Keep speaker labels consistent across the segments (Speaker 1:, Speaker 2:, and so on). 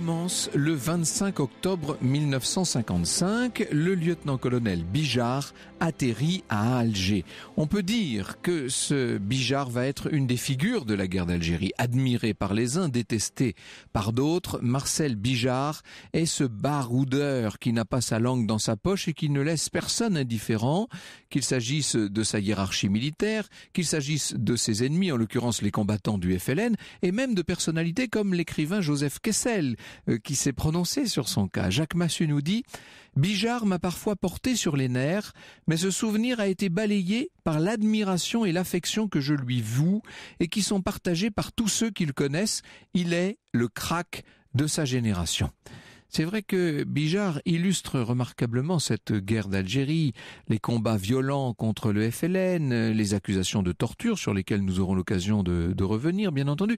Speaker 1: commence le 25 octobre 1955. Le lieutenant-colonel Bijard atterrit à Alger. On peut dire que ce Bijard va être une des figures de la guerre d'Algérie. Admiré par les uns, détesté par d'autres, Marcel Bijard est ce baroudeur qui n'a pas sa langue dans sa poche et qui ne laisse personne indifférent, qu'il s'agisse de sa hiérarchie militaire, qu'il s'agisse de ses ennemis, en l'occurrence les combattants du FLN, et même de personnalités comme l'écrivain Joseph Kessel, euh, qui s'est prononcé sur son cas. Jacques Massu nous dit Bijard m'a parfois porté sur les nerfs, mais ce souvenir a été balayé par l'admiration et l'affection que je lui voue et qui sont partagées par tous ceux qui le connaissent. Il est le crack de sa génération. C'est vrai que Bijard illustre remarquablement cette guerre d'Algérie, les combats violents contre le FLN, les accusations de torture sur lesquelles nous aurons l'occasion de, revenir, bien entendu.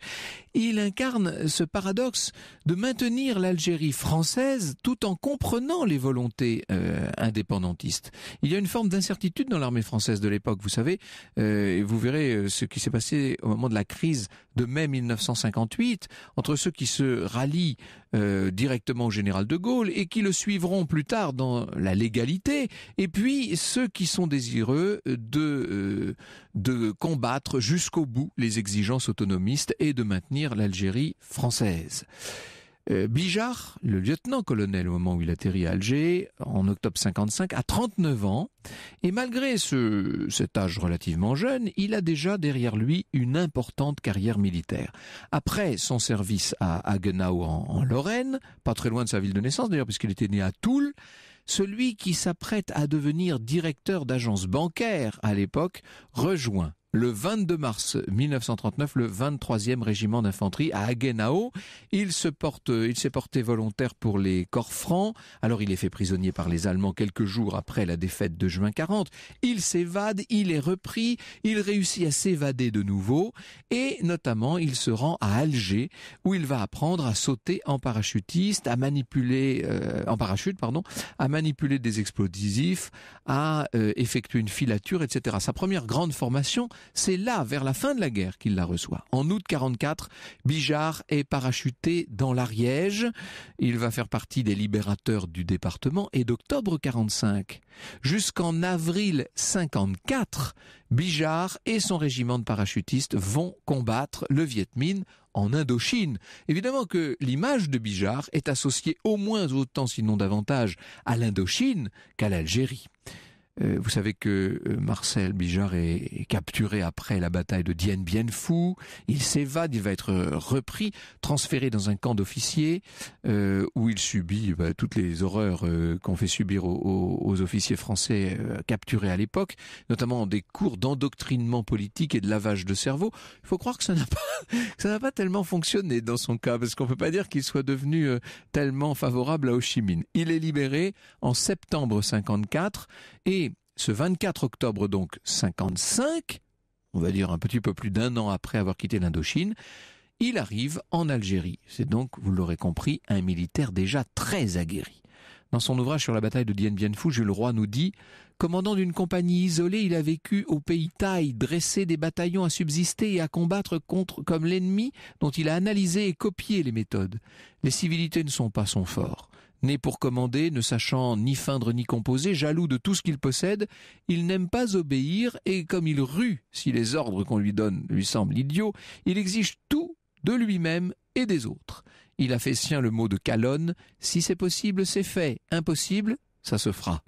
Speaker 1: Il incarne ce paradoxe de maintenir l'Algérie française tout en comprenant les volontés euh, indépendantistes. Il y a une forme d'incertitude dans l'armée française de l'époque, vous savez, euh, et vous verrez euh, ce qui s'est passé au moment de la crise de mai 1958 entre ceux qui se rallient euh, directement au général de Gaulle et qui le suivront plus tard dans la légalité, et puis ceux qui sont désireux de, euh, de combattre jusqu'au bout les exigences autonomistes et de maintenir l'Algérie française. Euh, Bijard, le lieutenant-colonel au moment où il atterrit à Alger, en octobre 55, a 39 ans, et malgré ce, cet âge relativement jeune, il a déjà derrière lui une importante carrière militaire. Après son service à Hagenau en Lorraine, pas très loin de sa ville de naissance d'ailleurs, puisqu'il était né à Toul, celui qui s'apprête à devenir directeur d'agence bancaire à l'époque rejoint le 22 mars 1939 le 23e régiment d'infanterie à Hagenau. Il se porte, il s'est porté volontaire pour les corps francs. Alors il est fait prisonnier par les Allemands quelques jours après la défaite de juin 40. Il s'évade, il est repris, il réussit à s'évader de nouveau et notamment il se rend à Alger où il va apprendre à sauter en parachutiste, à manipuler euh, en parachute pardon, à manipuler des explosifs, à euh, effectuer une filature, etc. Sa première grande formation c'est là, vers la fin de la guerre, qu'il la reçoit. En août 44, Bijard est parachuté dans l'Ariège. Il va faire partie des libérateurs du département et d'octobre 45 jusqu'en avril 54, Bijard et son régiment de parachutistes vont combattre le Viet Minh en Indochine. Évidemment que l'image de Bijard est associée au moins autant, sinon davantage, à l'Indochine qu'à l'Algérie. Euh, vous savez que euh, Marcel Bijard est, capturé après la bataille de Dien Bien Phu. Il s'évade, il va être euh, repris, transféré dans un camp d'officiers où il subit bah, toutes les horreurs qu'on fait subir aux, officiers français capturés à l'époque, notamment des cours d'endoctrinement politique et de lavage de cerveau. Il faut croire que ça n'a pas, pas tellement fonctionné dans son cas parce qu'on peut pas dire qu'il soit devenu tellement favorable à Ho Chi Minh. Il est libéré en septembre 54 et ce 24 octobre donc 55, on va dire un petit peu plus d'un an après avoir quitté l'Indochine, il arrive en Algérie. C'est donc, vous l'aurez compris, un militaire déjà très aguerri. Dans son ouvrage sur la bataille de Dien Bien Phu, Jules Roy nous dit Commandant d'une compagnie isolée, il a vécu au pays Thaï, dressé des bataillons à subsister et à combattre contre comme l'ennemi dont il a analysé et copié les méthodes. Les civilités ne sont pas son fort. Né pour commander, ne sachant ni feindre ni composer, jaloux de tout ce qu'il possède, il n'aime pas obéir et comme il rue si les ordres qu'on lui donne lui semblent idiots, il exige tout de lui-même et des autres. Il a fait sien le mot de calonne, si c'est possible, c'est fait, impossible, ça se fera.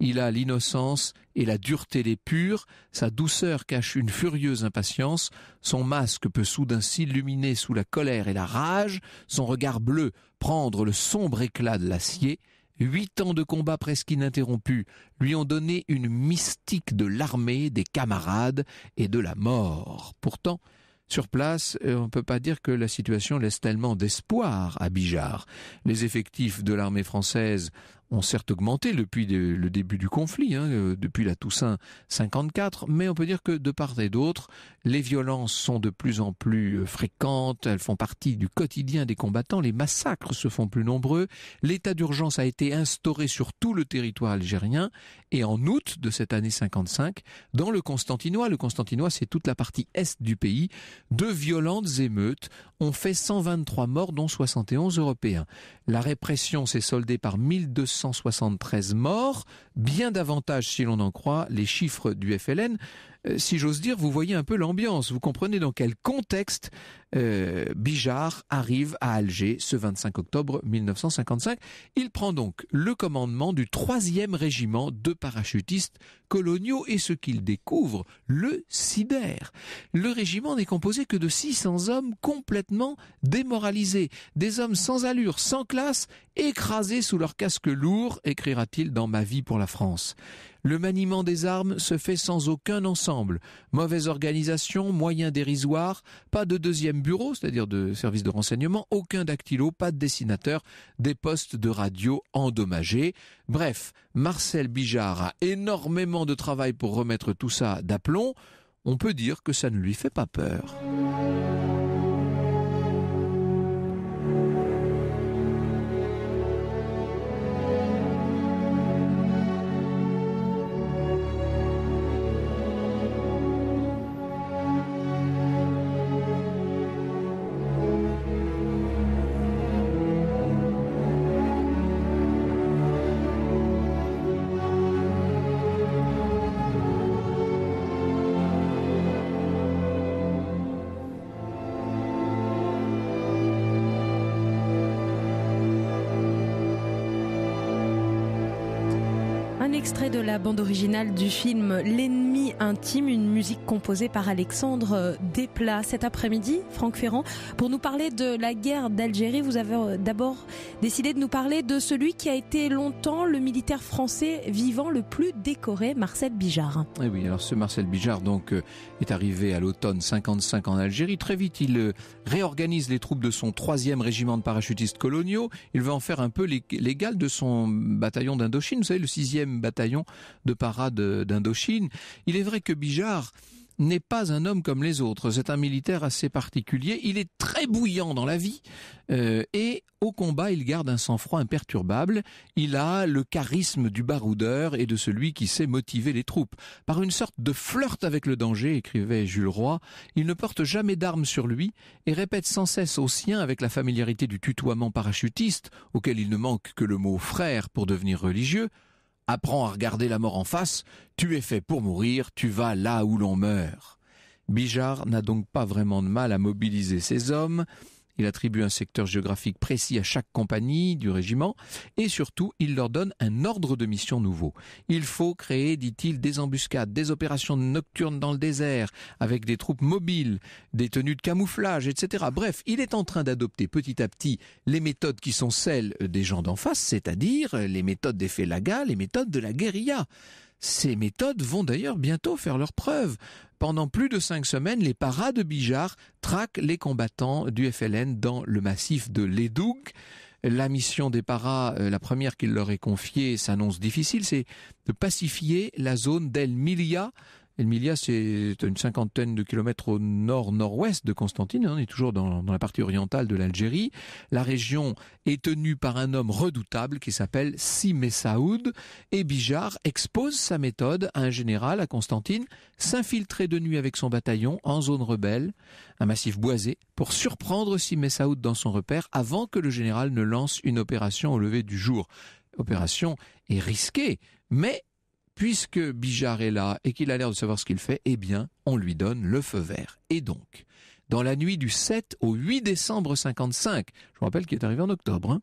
Speaker 1: Il a l'innocence et la dureté des purs, sa douceur cache une furieuse impatience, son masque peut soudain s'illuminer sous la colère et la rage, son regard bleu prendre le sombre éclat de l'acier, Huit ans de combat presque ininterrompus lui ont donné une mystique de l'armée, des camarades et de la mort. Pourtant, sur place, euh, on ne peut pas dire que la situation laisse tellement d'espoir à Bijard. Les effectifs de l'armée française ont certes augmenté depuis le début du conflit, hein, euh, depuis la Toussaint 54, mais on peut dire que de part et d'autre, les violences sont de plus en plus euh, fréquentes, elles font partie du quotidien des combattants, les massacres se font plus nombreux, l'état d'urgence a été instauré sur tout le territoire algérien, et en août de cette année 55, dans le Constantinois, le Constantinois c'est toute la partie est du pays, de violentes émeutes ont fait 123 morts dont 71 Européens. La répression s'est soldée par 1200 173 morts, bien davantage, si l'on en croit, les chiffres du FLN. Euh, si j'ose dire, vous voyez un peu l'ambiance, vous comprenez dans quel contexte euh, Bijard arrive à Alger ce 25 octobre 1955. Il prend donc le commandement du 3 régiment de parachutistes coloniaux et ce qu'il découvre, le Sidère. Le régiment n'est composé que de 600 hommes complètement démoralisés, des hommes sans allure, sans classe, écrasés sous leur casque lourd, écrira-t-il dans Ma vie pour la France. Le maniement des armes se fait sans aucun ensemble. Mauvaise organisation, moyens dérisoires, pas de deuxième bureau, c'est-à-dire de service de renseignement, aucun dactylo, pas de dessinateur, des postes de radio endommagés. Bref, Marcel Bijard a énormément de travail pour remettre tout ça d'aplomb. On peut dire que ça ne lui fait pas peur.
Speaker 2: la bande originale du film Les intime, une musique composée par Alexandre Desplat. Cet après-midi, Franck Ferrand, pour nous parler de la guerre d'Algérie, vous avez euh, d'abord décidé de nous parler de celui qui a été longtemps le militaire français vivant le plus décoré, Marcel Bijard.
Speaker 1: Et eh oui, alors ce Marcel Bijard donc euh, est arrivé à l'automne 55 en Algérie. Très vite, il euh, réorganise les troupes de son troisième régiment de parachutistes coloniaux. Il veut en faire un peu l'égal de son bataillon d'Indochine, vous savez, le sixième bataillon de parade d'Indochine. Il est vrai que Bijard n'est pas un homme comme les autres, c'est un militaire assez particulier, il est très bouillant dans la vie euh, et au combat il garde un sang-froid imperturbable, il a le charisme du baroudeur et de celui qui sait motiver les troupes. Par une sorte de flirt avec le danger, écrivait Jules Roy, il ne porte jamais d'armes sur lui et répète sans cesse aux siens avec la familiarité du tutoiement parachutiste, auquel il ne manque que le mot frère pour devenir religieux, Apprends à regarder la mort en face, tu es fait pour mourir, tu vas là où l'on meurt. Bijard n'a donc pas vraiment de mal à mobiliser ses hommes, il attribue un secteur géographique précis à chaque compagnie du régiment et surtout, il leur donne un ordre de mission nouveau. Il faut créer, dit-il, des embuscades, des opérations nocturnes dans le désert avec des troupes mobiles, des tenues de camouflage, etc. Bref, il est en train d'adopter petit à petit les méthodes qui sont celles des gens d'en face, c'est-à-dire les méthodes des Laga, les méthodes de la guérilla. Ces méthodes vont d'ailleurs bientôt faire leurs preuves. Pendant plus de cinq semaines, les paras de Bijar traquent les combattants du FLN dans le massif de Ledoug. La mission des paras, euh, la première qu'il leur est confiée, s'annonce difficile, c'est de pacifier la zone d'El Milia, El Milia, c'est une cinquantaine de kilomètres au nord-nord-ouest de Constantine. Hein, on est toujours dans, la partie orientale de l'Algérie. La région est tenue par un homme redoutable qui s'appelle Simé Saoud. Et Bijar expose sa méthode à un général, à Constantine, s'infiltrer de nuit avec son bataillon en zone rebelle, un massif boisé, pour surprendre Simé Saoud dans son repère avant que le général ne lance une opération au lever du jour. Opération est risquée, mais puisque Bijar est là et qu'il a l'air de savoir ce qu'il fait, eh bien, on lui donne le feu vert. Et donc, dans la nuit du 7 au 8 décembre 55, je vous rappelle qu'il est arrivé en octobre, hein,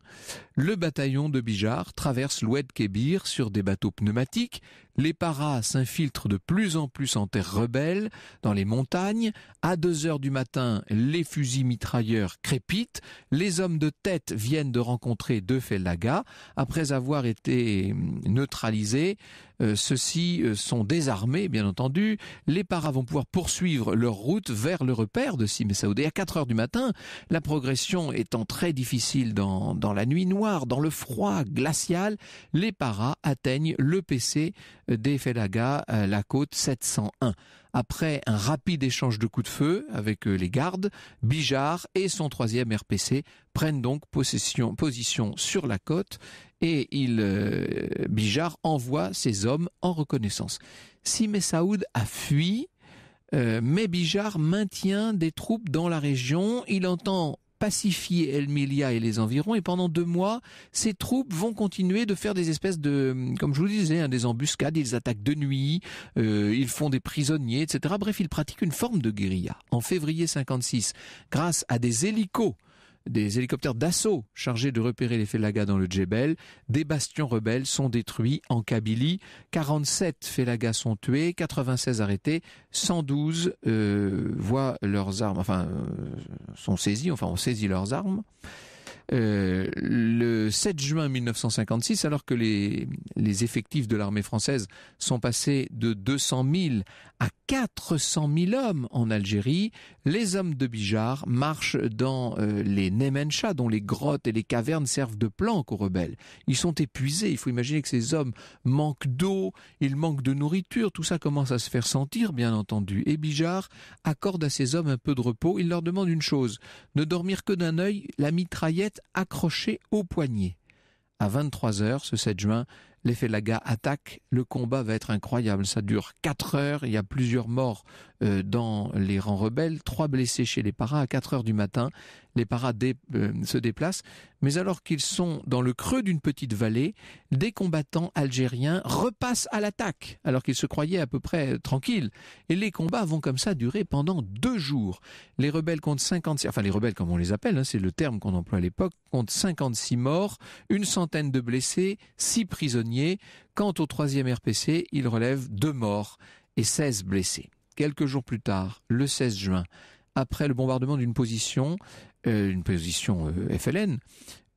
Speaker 1: le bataillon de Bijar traverse l'Oued Kébir sur des bateaux pneumatiques les paras s'infiltrent de plus en plus en terre rebelle, dans les montagnes. À deux heures du matin, les fusils mitrailleurs crépitent. Les hommes de tête viennent de rencontrer deux Fellaga. Après avoir été hum, neutralisés, euh, ceux-ci euh, sont désarmés, bien entendu. Les paras vont pouvoir poursuivre leur route vers le repère de Saoudé. À quatre heures du matin, la progression étant très difficile dans, dans la nuit noire, dans le froid glacial, les paras atteignent le PC Felaga, la côte 701. Après un rapide échange de coups de feu avec euh, les gardes, Bijar et son troisième RPC prennent donc possession, position sur la côte et il, euh, envoie ses hommes en reconnaissance. Si Messaoud a fui, euh, mais Bijar maintient des troupes dans la région. Il entend pacifier El Milia et les environs. Et pendant deux mois, ces troupes vont continuer de faire des espèces de, comme je vous disais, hein, des embuscades. Ils attaquent de nuit, euh, ils font des prisonniers, etc. Bref, ils pratiquent une forme de guérilla. En février 56, grâce à des hélicos des hélicoptères d'assaut chargés de repérer les Felagas dans le Djebel. Des bastions rebelles sont détruits en Kabylie. 47 félagas sont tués, 96 arrêtés, 112 euh, voient leurs armes, enfin, euh, sont saisis, enfin, ont saisi leurs armes. Euh, le 7 juin 1956, alors que les, effectifs de l'armée française sont passés de 200 000 à 400 000 hommes en Algérie, les hommes de Bijar marchent dans euh, les Nemencha, dont les grottes et les cavernes servent de planques aux rebelles. Ils sont épuisés, il faut imaginer que ces hommes manquent d'eau, ils manquent de nourriture, tout ça commence à se faire sentir, bien entendu. Et Bijar accorde à ces hommes un peu de repos, il leur demande une chose, ne dormir que d'un œil, la mitraillette Accroché au poignet. À 23 heures, ce 7 juin, les Felaga attaquent. Le combat va être incroyable. Ça dure 4 heures. Il y a plusieurs morts euh, dans les rangs rebelles, trois blessés chez les paras. À 4 heures du matin, les parades euh, se déplacent, mais alors qu'ils sont dans le creux d'une petite vallée, des combattants algériens repassent à l'attaque, alors qu'ils se croyaient à peu près tranquilles. Et les combats vont comme ça durer pendant deux jours. Les rebelles comptent 56, enfin les rebelles comme on les appelle, hein, c'est le terme qu'on emploie à l'époque, comptent 56 morts, une centaine de blessés, six prisonniers. Quant au troisième RPC, il relève deux morts et 16 blessés. Quelques jours plus tard, le 16 juin, après le bombardement d'une position, euh, une position euh, FLN,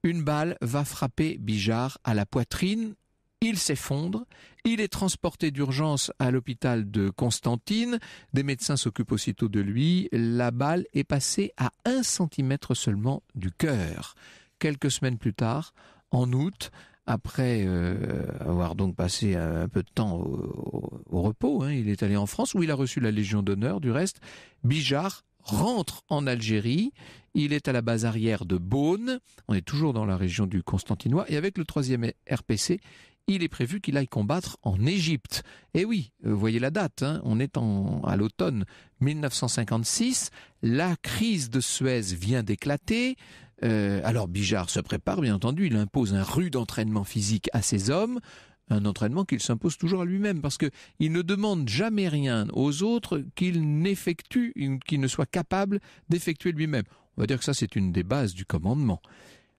Speaker 1: une balle va frapper Bijard à la poitrine, il s'effondre, il est transporté d'urgence à l'hôpital de Constantine, des médecins s'occupent aussitôt de lui, la balle est passée à un centimètre seulement du cœur. Quelques semaines plus tard, en août, après euh, avoir donc passé un peu de temps au, repos, hein, il est allé en France où il a reçu la Légion d'honneur. Du reste, Bijard rentre en Algérie. Il est à la base arrière de Beaune. On est toujours dans la région du Constantinois. Et avec le troisième RPC, il est prévu qu'il aille combattre en Égypte. Et oui, vous euh, voyez la date, hein. on est à l'automne 1956, la crise de Suez vient d'éclater, euh, alors Bijard se prépare bien entendu, il impose un rude entraînement physique à ses hommes, un entraînement qu'il s'impose toujours à lui-même parce qu'il il ne demande jamais rien aux autres qu'il n'effectue, qu'il ne soit capable d'effectuer lui-même. On va dire que ça, c'est une des bases du commandement.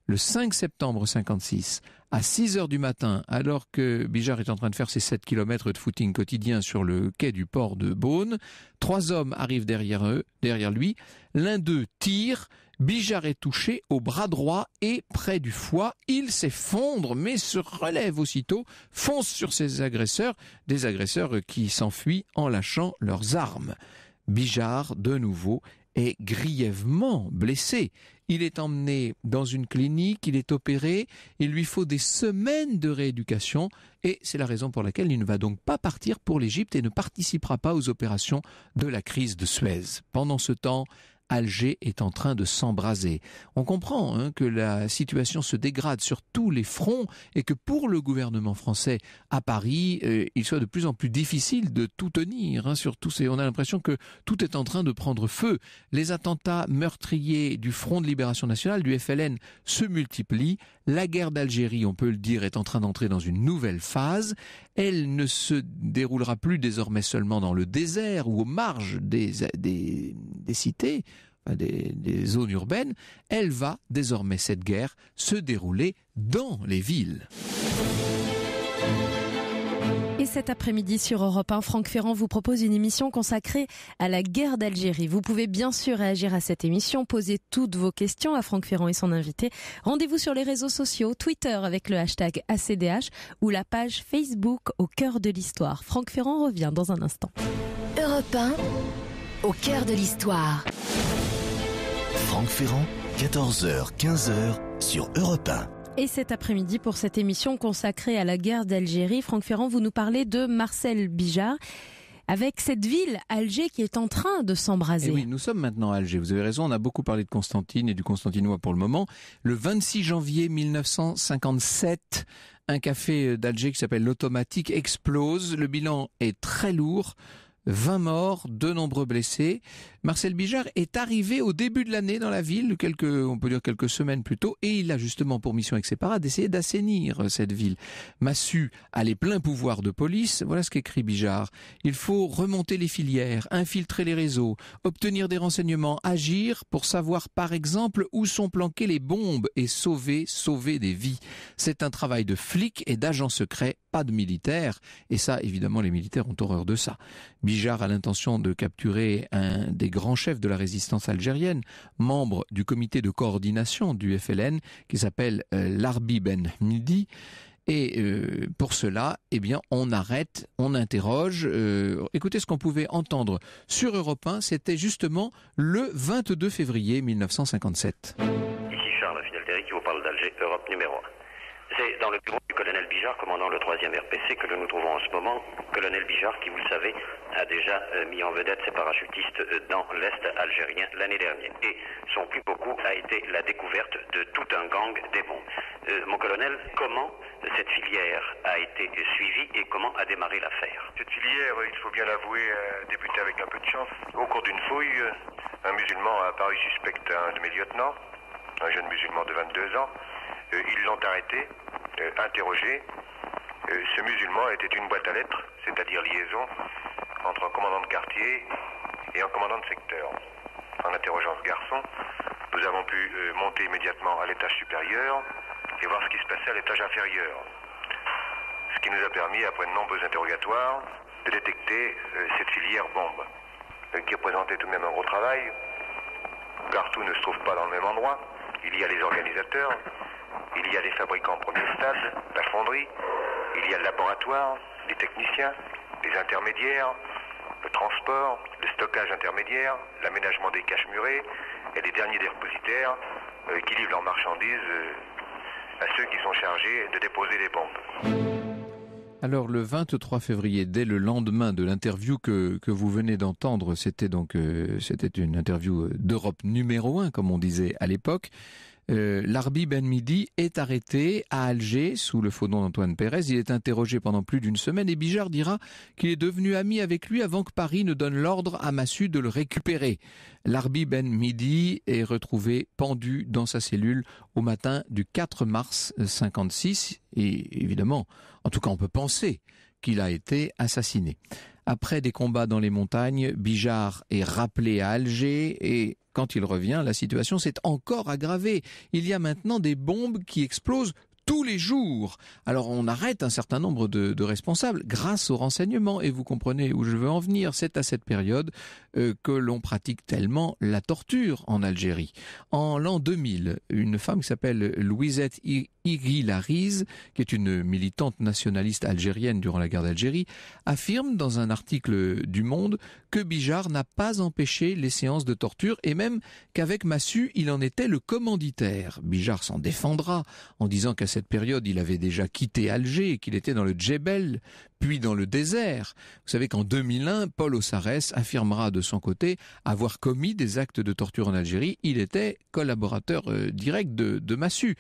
Speaker 1: Le 5 septembre 1956, à 6 heures du matin, alors que Bijard est en train de faire ses 7 km de footing quotidien sur le quai du port de Beaune, trois hommes arrivent derrière eux, derrière lui. L'un d'eux tire, Bijar est touché au bras droit et près du foie. Il s'effondre mais se relève aussitôt, fonce sur ses agresseurs, des agresseurs qui s'enfuient en lâchant leurs armes. Bijar, de nouveau, est grièvement blessé. Il est emmené dans une clinique, il est opéré, il lui faut des semaines de rééducation et c'est la raison pour laquelle il ne va donc pas partir pour l'Égypte et ne participera pas aux opérations de la crise de Suez. Pendant ce temps, Alger est en train de s'embraser. On comprend hein, que la situation se dégrade sur tous les fronts et que pour le gouvernement français à Paris, euh, il soit de plus en plus difficile de tout tenir hein, sur tous On a l'impression que tout est en train de prendre feu. Les attentats meurtriers du Front de Libération Nationale, du FLN, se multiplient. La guerre d'Algérie, on peut le dire, est en train d'entrer dans une nouvelle phase. Elle ne se déroulera plus désormais seulement dans le désert ou aux marges des, des, des cités euh, des, zones urbaines, elle va désormais, cette guerre, se dérouler dans les villes.
Speaker 2: Et cet après-midi sur Europe 1, Franck Ferrand vous propose une émission consacrée à la guerre d'Algérie. Vous pouvez bien sûr réagir à cette émission, poser toutes vos questions à Franck Ferrand et son invité. Rendez-vous sur les réseaux sociaux, Twitter avec le hashtag ACDH ou la page Facebook au cœur de l'histoire. Franck Ferrand revient dans un instant. Europe 1, au cœur de l'histoire.
Speaker 3: Franck Ferrand, 14h, 15h sur Europe
Speaker 2: Et cet après-midi, pour cette émission consacrée à la guerre d'Algérie, Franck Ferrand, vous nous parlez de Marcel Bijard avec cette ville, Alger, qui est en train de s'embraser. Eh oui,
Speaker 1: nous sommes maintenant à Alger. Vous avez raison, on a beaucoup parlé de Constantine et du Constantinois pour le moment. Le 26 janvier 1957, un café d'Alger qui s'appelle l'Automatique explose. Le bilan est très lourd. 20 morts, de nombreux blessés. Marcel Bijard est arrivé au début de l'année dans la ville, quelques, on peut dire quelques semaines plus tôt, et il a justement pour mission avec ses d'essayer d'assainir euh, cette ville. Massu a les pleins pouvoirs de police, voilà ce qu'écrit Bijard. Il faut remonter les filières, infiltrer les réseaux, obtenir des renseignements, agir pour savoir par exemple où sont planquées les bombes et sauver, sauver des vies. C'est un travail de flic et d'agent secret, pas de militaire. Et ça, évidemment, les militaires ont horreur de ça. Bijard a l'intention de capturer un des grand chef de la résistance algérienne, membre du comité de coordination du FLN qui s'appelle euh, l'Arbi Ben Midi. Et euh, pour cela, eh bien, on arrête, on interroge. Euh, écoutez ce qu'on pouvait entendre sur Europe 1, c'était justement le 22 février 1957.
Speaker 4: Ici Charles qui vous parle d'Alger, Europe numéro 1. C'est dans le bureau du colonel Bijard, commandant le 3e RPC, que nous nous trouvons en ce moment. Colonel Bijard, qui, vous le savez, a déjà euh, mis en vedette ses parachutistes euh, dans l'Est algérien l'année dernière. Et son plus beau coup a été la découverte de tout un gang des Euh, mon colonel, comment cette filière
Speaker 3: a été suivie et comment a démarré l'affaire Cette filière, il faut bien l'avouer, a débuté avec un peu de chance. Au cours d'une fouille, un musulman a apparu suspect à un de mes lieutenants, un jeune musulman de 22 ans. Euh, ils l'ont arrêté, euh, interrogé. Euh, ce musulman était une boîte à lettres, c'est-à-dire liaison entre un commandant de quartier et un commandant de secteur. En interrogeant ce garçon, nous avons pu monter immédiatement à l'étage supérieur et voir ce qui se passait à l'étage inférieur. Ce qui nous a permis, après de nombreux interrogatoires, de détecter cette filière bombe, qui représentait tout de même un gros travail, car tout ne se trouve pas dans le même endroit. Il y a les organisateurs, il y a les fabricants premier stade, la fonderie, il y a le laboratoire, les techniciens, les intermédiaires, le transport, le stockage intermédiaire, l'aménagement des caches murées et les derniers dépositaires euh, qui livrent leurs marchandises euh, à ceux qui sont chargés de déposer les bombes.
Speaker 1: Alors le 23 février, dès le lendemain de l'interview que, vous venez d'entendre, c'était donc euh, c'était une interview d'Europe numéro 1 comme on disait à l'époque, euh, Larbi Ben Midi est arrêté à Alger sous le faux nom d'Antoine Pérez. Il est interrogé pendant plus d'une semaine et Bijard dira qu'il est devenu ami avec lui avant que Paris ne donne l'ordre à Massu de le récupérer. Larbi Ben Midi est retrouvé pendu dans sa cellule au matin du 4 mars 56 euh, et évidemment, en tout cas on peut penser qu'il a été assassiné. Après des combats dans les montagnes, Bijar est rappelé à Alger et quand il revient, la situation s'est encore aggravée. Il y a maintenant des bombes qui explosent tous les jours. Alors on arrête un certain nombre de, responsables grâce aux renseignements. et vous comprenez où je veux en venir. C'est à cette période euh, que l'on pratique tellement la torture en Algérie. En l'an 2000, une femme qui s'appelle Louisette Larise qui est une militante nationaliste algérienne durant la guerre d'Algérie, affirme dans un article du Monde que Bijar n'a pas empêché les séances de torture et même qu'avec Massu, il en était le commanditaire. Bijar s'en défendra en disant qu'à cette période, il avait déjà quitté Alger et qu'il était dans le Djebel, puis dans le désert. Vous savez qu'en 2001, Paul Ossarès affirmera de son côté avoir commis des actes de torture en Algérie. Il était collaborateur euh, direct de, Massu.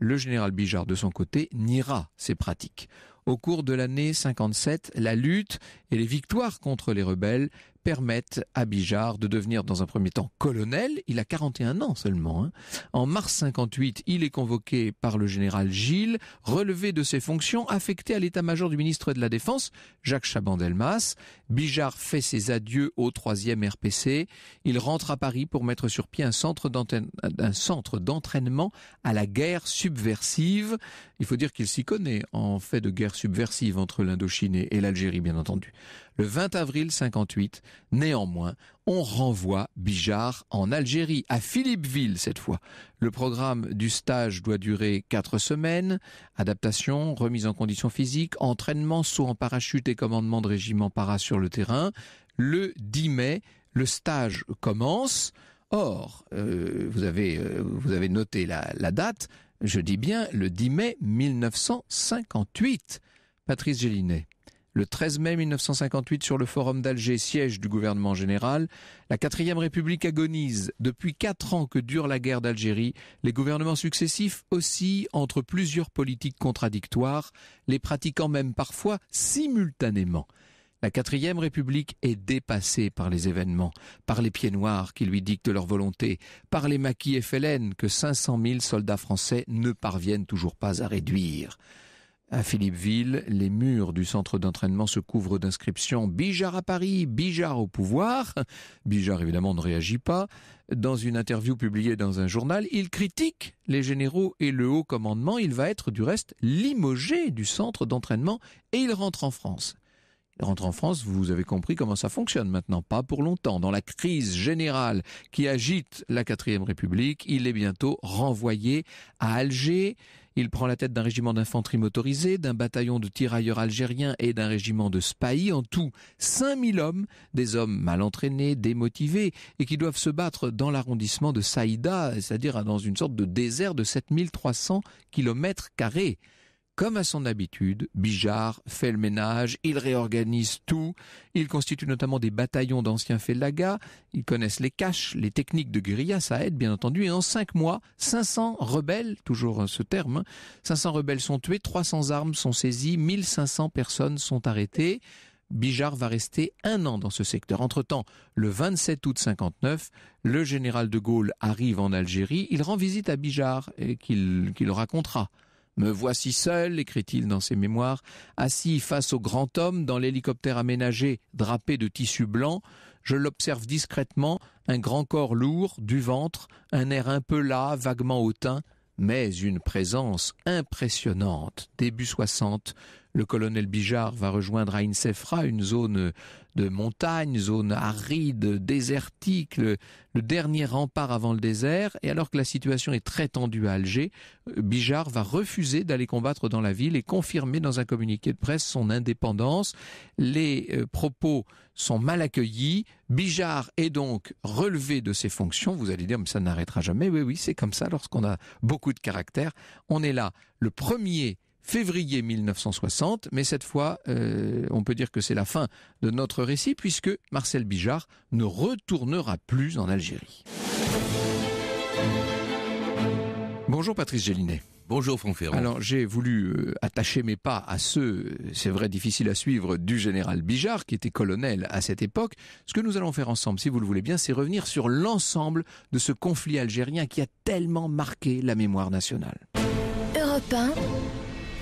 Speaker 1: Le général Bijard, de son côté, niera ces pratiques. Au cours de l'année 57, la lutte et les victoires contre les rebelles permettent à Bijard de devenir dans un premier temps colonel. Il a 41 ans seulement. Hein. En mars 58, il est convoqué par le général Gilles, relevé de ses fonctions, affecté à l'état-major du ministre de la Défense, Jacques Chaban-Delmas. Bijard fait ses adieux au 3e RPC. Il rentre à Paris pour mettre sur pied un centre d'entraînement à la guerre subversive. Il faut dire qu'il s'y connaît en fait de guerre subversive entre l'Indochine et l'Algérie, bien entendu. Le 20 avril 58, néanmoins, on renvoie Bijar en Algérie, à Philippeville cette fois. Le programme du stage doit durer quatre semaines. Adaptation, remise en condition physique, entraînement, saut en parachute et commandement de régiment para sur le terrain. Le 10 mai, le stage commence. Or, euh, euh, vous, avez, noté la date, je dis bien le 10 mai 1958. Patrice Gélinet. Le 13 mai 1958, sur le Forum d'Alger, siège du gouvernement général, la quatrième République agonise. Depuis quatre ans que dure la guerre d'Algérie, les gouvernements successifs oscillent entre plusieurs politiques contradictoires, les pratiquant même parfois simultanément. La quatrième république est dépassée par les événements, par les pieds noirs qui lui dictent leur volonté, par les maquis FLN que 500 000 soldats français ne parviennent toujours pas à réduire. À Philippeville, les murs du centre d'entraînement se couvrent d'inscriptions Bijard à Paris, Bijar au pouvoir. Bijar évidemment ne réagit pas. Dans une interview publiée dans un journal, il critique les généraux et le haut commandement. Il va être du reste limogé du centre d'entraînement et il rentre en France rentre en France, vous avez compris comment ça fonctionne maintenant, pas pour longtemps. Dans la crise générale qui agite la quatrième république, il est bientôt renvoyé à Alger. Il prend la tête d'un régiment d'infanterie motorisée, d'un bataillon de tirailleurs algériens et d'un régiment de spahis, en tout 5000 hommes, des hommes mal entraînés, démotivés, et qui doivent se battre dans l'arrondissement de Saïda, c'est-à-dire dans une sorte de désert de 7300 kilomètres carrés. Comme à son habitude, Bijard fait le ménage, il réorganise tout, il constitue notamment des bataillons d'anciens félagas, ils connaissent les caches, les techniques de guérilla, ça aide bien entendu, et en cinq mois, 500 rebelles, toujours euh, ce terme, 500 rebelles sont tués, 300 armes sont saisies, 1500 personnes sont arrêtées. Bijard va rester un an dans ce secteur. Entre-temps, le 27 août 59, le général de Gaulle arrive en Algérie, il rend visite à Bijar et qu'il racontera. Me voici seul, écrit-il dans ses mémoires, assis face au grand homme dans l'hélicoptère aménagé, drapé de tissu blanc. Je l'observe discrètement, un grand corps lourd, du ventre, un air un peu las, vaguement hautain, mais une présence impressionnante. Début 60, le colonel Bijar va rejoindre Ain Sefra, une zone de montagne, zone aride, désertique, le, dernier rempart avant le désert. Et alors que la situation est très tendue à Alger, euh, Bijar va refuser d'aller combattre dans la ville et confirmer dans un communiqué de presse son indépendance. Les euh, propos sont mal accueillis. Bijar est donc relevé de ses fonctions. Vous allez dire, mais ça n'arrêtera jamais. Oui, oui, c'est comme ça lorsqu'on a beaucoup de caractère. On est là, le premier février 1960, mais cette fois, euh, on peut dire que c'est la fin de notre récit puisque Marcel Bijard ne retournera plus en Algérie. Bonjour Patrice Gélinet. Bonjour Franck Ferrand. Alors j'ai voulu euh, attacher mes pas à ceux, c'est vrai difficile à suivre, du général Bijard qui était colonel à cette époque. Ce que nous allons faire ensemble, si vous le voulez bien, c'est revenir sur l'ensemble de ce conflit algérien qui a tellement marqué la mémoire nationale.
Speaker 2: Europe 1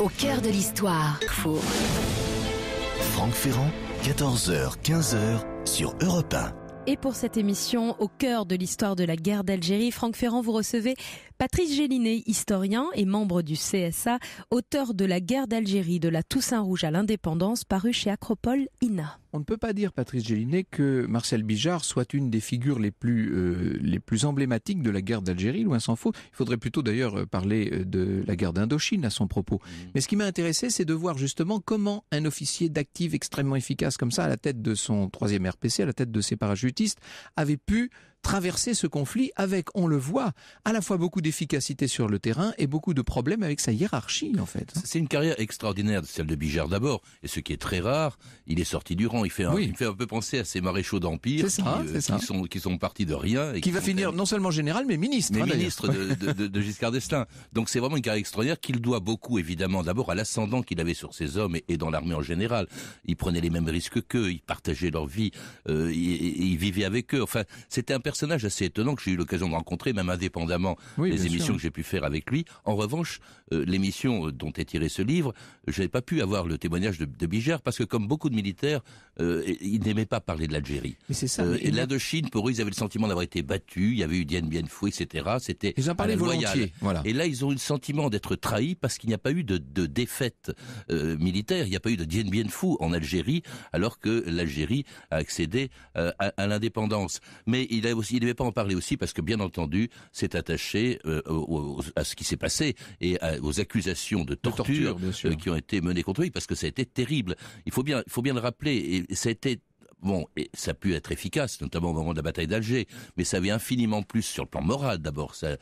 Speaker 2: au cœur de l'histoire.
Speaker 3: Franck Ferrand, 14h, 15h sur Europe 1.
Speaker 2: Et pour cette émission, au cœur de l'histoire de la guerre d'Algérie, Franck Ferrand, vous recevez Patrice Gélinet, historien et membre du CSA, auteur de La guerre d'Algérie de la Toussaint Rouge à l'indépendance, paru chez Acropole INA.
Speaker 1: On ne peut pas dire, Patrice Gélinet, que Marcel Bijard soit une des figures les plus, euh, les plus emblématiques de la guerre d'Algérie, loin s'en faut. Il faudrait plutôt d'ailleurs euh, parler euh, de la guerre d'Indochine à son propos. Mmh. Mais ce qui m'a intéressé, c'est de voir justement comment un officier d'active extrêmement efficace comme ça, à la tête de son troisième RPC, à la tête de ses parachutistes, avait pu traverser ce conflit avec, on le voit, à la fois beaucoup d'efficacité sur le terrain et beaucoup de problèmes avec sa hiérarchie, en fait.
Speaker 5: Hein. C'est une carrière extraordinaire, celle de Bijard d'abord, et ce qui est très rare, il est sorti du rang. Il fait il fait un peu penser à ces maréchaux d'Empire qui, euh, sont, qui sont partis de rien. Et qui, va finir non seulement général, mais ministre. Hein, ministre de, Giscard d'Estaing. Donc c'est vraiment une carrière extraordinaire qu'il doit beaucoup, évidemment, d'abord à l'ascendant qu'il avait sur ses hommes et, dans l'armée en général. Il prenait les mêmes risques qu'eux, il partageait leur vie, euh, il, vivait avec eux. Enfin, c'était un personnage assez étonnant que j'ai eu l'occasion de rencontrer, même indépendamment les des émissions que j'ai pu faire avec lui. En revanche, euh, l'émission euh, dont est tiré ce livre, euh, je n'ai pas pu avoir le témoignage de, de parce que, comme beaucoup de militaires, il ils n'aimaient pas parler de l'Algérie. Euh, et Chine, pour eux, ils avaient le sentiment d'avoir été battus. Il y avait eu Dien Bien Phu, etc. C'était ils en parlaient Voilà. Et là, ils ont eu le sentiment d'être trahis parce qu'il n'y a pas eu de, défaite militaire. Il n'y a pas eu de Dien Bien Phu en Algérie, alors que l'Algérie a accédé à, l'indépendance. Mais il a il ne devait pas en parler aussi parce que bien entendu, c'est attaché euh, à ce qui s'est passé et aux accusations de torture, euh, qui ont été menées contre lui parce que ça a été terrible. Il faut bien, faut bien le rappeler. Et ça bon, ça a pu être efficace, notamment au moment de la bataille d'Alger, mais ça avait infiniment plus sur le plan moral d'abord, ça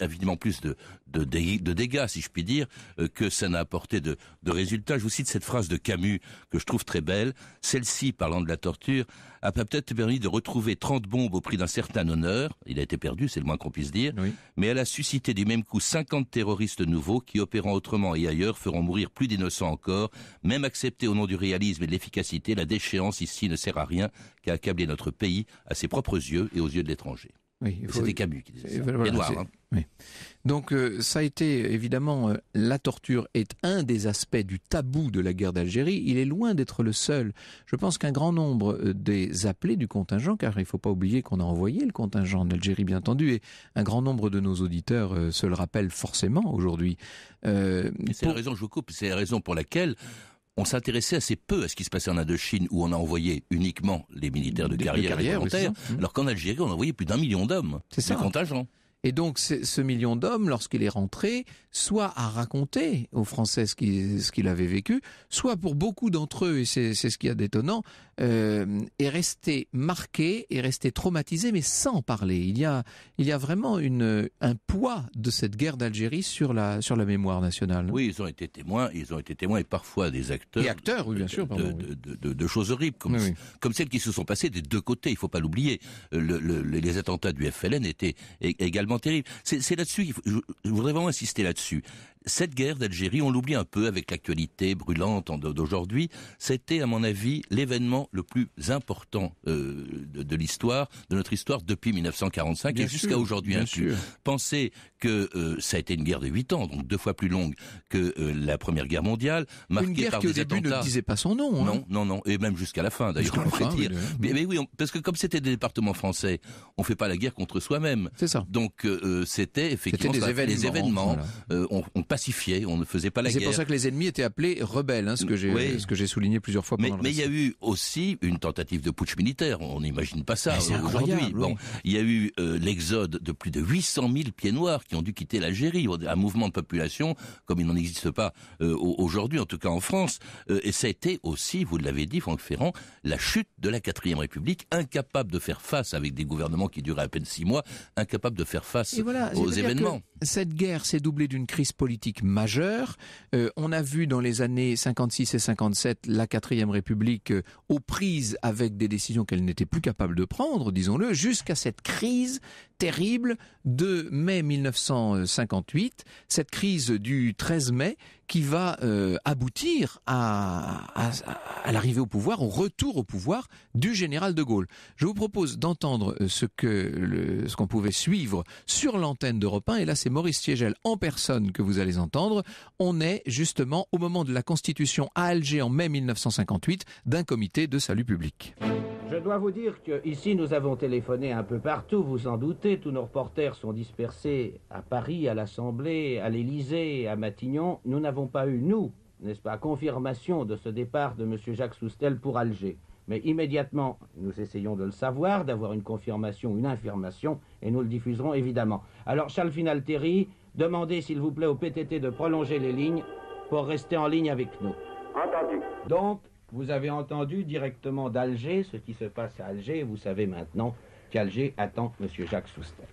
Speaker 5: infiniment plus de, de, dégâts, si je puis dire, euh, que ça n'a apporté de, de résultats. Je vous cite cette phrase de Camus que je trouve très belle. Celle-ci, parlant de la torture, a peut-être permis de retrouver 30 bombes au prix d'un certain honneur. Il a été perdu, c'est le moins qu'on puisse dire. Mais elle a suscité du même coup 50 terroristes nouveaux qui, opérant autrement et ailleurs, feront mourir plus d'innocents encore. Même accepté au nom du réalisme et de l'efficacité, la déchéance ici ne sert à rien qu'à accabler notre pays à ses propres yeux et aux yeux de l'étranger. Oui, C'était Camus qui disait ça. Voilà, hein.
Speaker 1: Donc euh, ça a été évidemment euh, la torture est un des aspects du tabou de la guerre d'Algérie. Il est loin d'être le seul. Je pense qu'un grand nombre euh, des appelés du contingent, car il ne faut pas oublier qu'on a envoyé le contingent en Algérie bien entendu, et un grand nombre de nos auditeurs
Speaker 5: se le rappellent forcément aujourd'hui. c'est la raison, je vous coupe, c'est la raison pour laquelle on s'intéressait assez peu à ce qui se passait en Indochine où on a envoyé uniquement les militaires de carrière, de alors qu'en Algérie, on a envoyé plus d'un million d'hommes. C'est ça. Et donc ce million
Speaker 1: d'hommes, lorsqu'il est rentré, soit a raconté aux Français ce qu'il avait vécu, soit pour beaucoup d'entre eux, et c'est ce qui y a d'étonnant, euh, est resté marqué, est resté traumatisé, mais sans parler. Il y a, il y a vraiment une, un poids de cette guerre d'Algérie sur la, sur la mémoire nationale.
Speaker 5: Oui, ils ont été témoins, ils ont été témoins et parfois des acteurs. acteurs, bien sûr, de, de, choses horribles, comme, comme celles qui se sont passées des deux côtés. Il ne faut pas l'oublier. Euh, les attentats du FLN étaient également terribles. C'est là-dessus, je voudrais vraiment insister là-dessus. Cette guerre d'Algérie, on l'oublie un peu avec l'actualité brûlante d'aujourd'hui, c'était à mon avis l'événement le plus important euh, de, l'histoire, de notre histoire depuis 1945 et jusqu'à aujourd'hui inclus. Pensez que euh, ça a été une guerre de 8 ans, donc deux fois plus longue que euh, la Première Guerre mondiale, une guerre qui, au début, ne disait pas son nom. Hein. Non, non, non, et même jusqu'à la fin d'ailleurs. Oui, mais, mais, oui, parce que comme c'était des départements français, on fait pas la guerre contre soi-même. C'est ça. Donc c'était effectivement des événements. Les événements on ne faisait pas la guerre. C'est pour ça
Speaker 1: que les ennemis étaient appelés rebelles, hein, ce que
Speaker 5: j'ai souligné plusieurs fois. mais il y a eu aussi une tentative de putsch militaire. On n'imagine pas ça aujourd'hui. Bon, il y a eu euh, l'exode de plus de 800 000 pieds noirs qui ont dû quitter l'Algérie, un mouvement de population comme il n'en existe pas euh, aujourd'hui, en tout cas en France. Euh, et ça a été aussi, vous l'avez dit, Franck Ferrand, la chute de la quatrième République, incapable de faire face avec des gouvernements qui duraient à peine six mois, incapable de faire face aux événements.
Speaker 1: Cette guerre s'est doublée d'une crise politique politique majeure. Euh, on a vu dans les années 56 et 57 la quatrième République euh, aux prises avec des décisions qu'elle n'était plus capable de prendre, disons-le, jusqu'à cette crise terrible de mai 1958, cette crise du 13 mai qui va euh, aboutir à, l'arrivée au pouvoir, au retour au pouvoir du général de Gaulle. Je vous propose d'entendre euh, ce que le, ce qu'on pouvait suivre sur l'antenne d'Europe 1, et là c'est Maurice Siegel en personne que vous allez entendre. On est justement au moment de la constitution à Alger en mai 1958 d'un comité de salut public.
Speaker 4: Je dois vous dire que ici nous avons téléphoné un peu partout, vous en doutez. Tous nos reporters sont dispersés à Paris, à l'Assemblée, à l'Élysée, à Matignon. Nous n'avons pas eu, nous, n'est-ce pas, confirmation de ce départ de M. Jacques Soustel pour Alger. Mais immédiatement, nous essayons de le savoir, d'avoir une confirmation, une information, et nous le diffuserons évidemment. Alors, Charles Finalteri, demandez s'il vous plaît au PTT de prolonger les lignes pour rester en ligne avec nous. Entendu. Donc, vous avez entendu directement d'Alger ce qui se passe à Alger. et Vous savez maintenant qu'Alger attend M. Jacques Soustelle.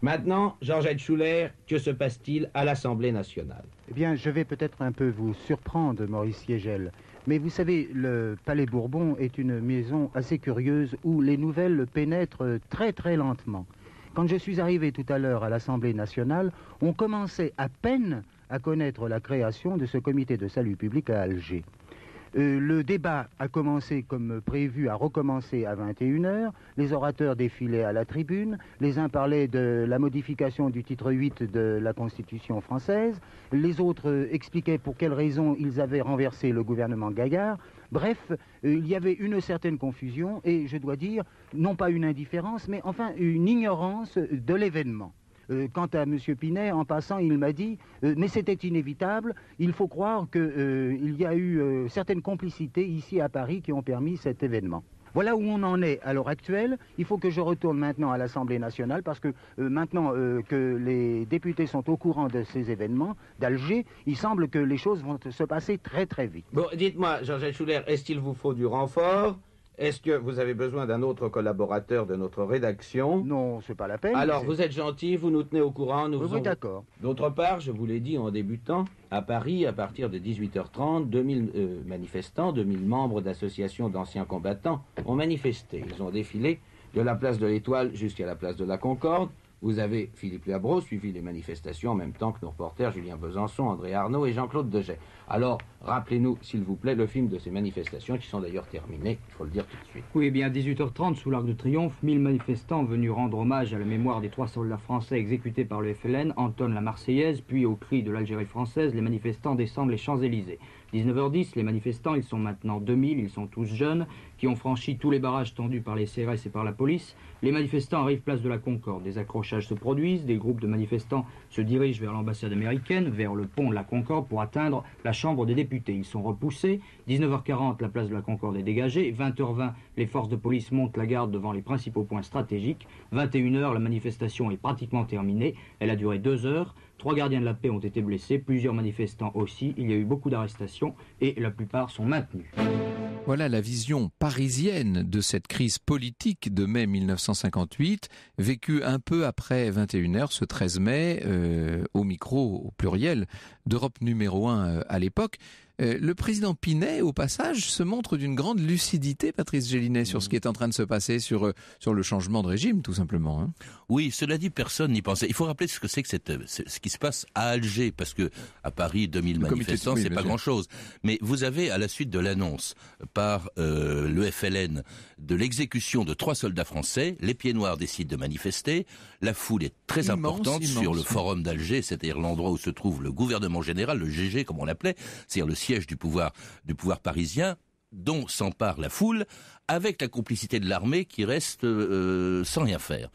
Speaker 4: Maintenant, Georgette Schuller, que se passe-t-il à l'Assemblée nationale
Speaker 3: Eh bien, je vais peut-être un peu vous surprendre, Maurice Siegel. Mais vous savez, le Palais Bourbon est une maison assez curieuse où les nouvelles pénètrent très très lentement. Quand je suis arrivé tout à l'heure à l'Assemblée nationale, on commençait à peine à connaître la création de ce comité de salut public à Alger. Euh, le débat a commencé comme prévu, a recommencé à 21h. Les orateurs défilaient à la tribune. Les uns parlaient de la modification du titre 8 de la Constitution française. Les autres expliquaient pour quelles raisons ils avaient renversé le gouvernement Gaillard. Bref, euh, il y avait une certaine confusion et, je dois dire, non pas une indifférence, mais enfin une ignorance de l'événement. Euh, quant à M. Pinet, en passant, il m'a dit euh, Mais c'était inévitable, il faut croire qu'il euh, y a eu certaines complicités ici à Paris qui ont permis cet événement. Voilà où on en est à l'heure actuelle. Il faut que je retourne maintenant à l'Assemblée nationale parce que maintenant que les députés sont au courant de ces événements d'Alger, il semble que les choses vont se passer très très vite. Bon,
Speaker 4: dites-moi, Jean-Jacques est-ce qu'il vous faut du renfort est-ce que vous avez besoin d'un autre collaborateur de notre rédaction Non, c'est pas la peine. Alors, vous êtes gentil, vous nous tenez au courant, nous vous d'accord. D'autre part, je vous l'ai dit en débutant, à Paris, à partir de 18h30, 2000 euh, manifestants, 2000 membres d'associations d'anciens combattants ont manifesté. Ils ont défilé de la place de l'Étoile jusqu'à la place de la Concorde. Vous avez Philippe Labreau suivi les manifestations en même temps que nos reporters Julien Besançon, André Arnaud et Jean-Claude Deget. Alors, rappelez-nous, s'il vous plaît, le film de ces manifestations qui sont d'ailleurs terminées, il faut le dire tout de suite. Oui, et eh bien, 18h30, sous l'Arc de Triomphe, 1000 manifestants venus rendre hommage à la mémoire des trois soldats français exécutés par le FLN entonnent la Marseillaise, puis au cri de l'Algérie française, les manifestants descendent les Champs-Élysées. 19h10, les manifestants, ils sont maintenant 2000, ils sont tous jeunes, qui ont franchi tous les barrages tendus par les CRS et par la police. Les manifestants arrivent place de la Concorde. Des accrochages se produisent, des groupes de manifestants se dirigent vers l'ambassade américaine, vers le pont de la Concorde pour atteindre la Chambre des députés. Ils sont repoussés. 19h40, la place de la Concorde est dégagée. 20h20, les forces de police montent la garde devant les principaux points stratégiques. 21h, la manifestation est pratiquement terminée. Elle a duré deux heures. Trois gardiens de la paix ont été blessés, plusieurs manifestants aussi. Il y a eu beaucoup d'arrestations et la plupart sont maintenus. Voilà la vision parisienne de cette crise politique de
Speaker 1: mai 1958, vécue un peu après 21h ce 13 mai, euh, au micro, au pluriel, d'Europe numéro 1 euh, à l'époque. Euh, le président Pinet, au passage, se montre d'une grande lucidité, Patrice Gélinet, sur ce mm. qui est en train de se passer, sur, euh,
Speaker 5: sur le changement de régime, tout simplement. Hein. Oui, cela dit, personne n'y pensait. Il faut rappeler ce que c'est que euh, ce qui se passe à Alger, parce que à Paris, 2000 manifestants, c'est pas grand-chose. Mais vous avez, à la suite de l'annonce par le FLN de l'exécution de trois soldats français, les pieds noirs décident de manifester, la foule est très importante sur le forum d'Alger, c'est-à-dire l'endroit où se trouve le gouvernement général, le GG comme on l'appelait, cest le siège du pouvoir, du pouvoir parisien, dont s'empare la foule avec la complicité de l'armée qui reste euh, euh, sans rien faire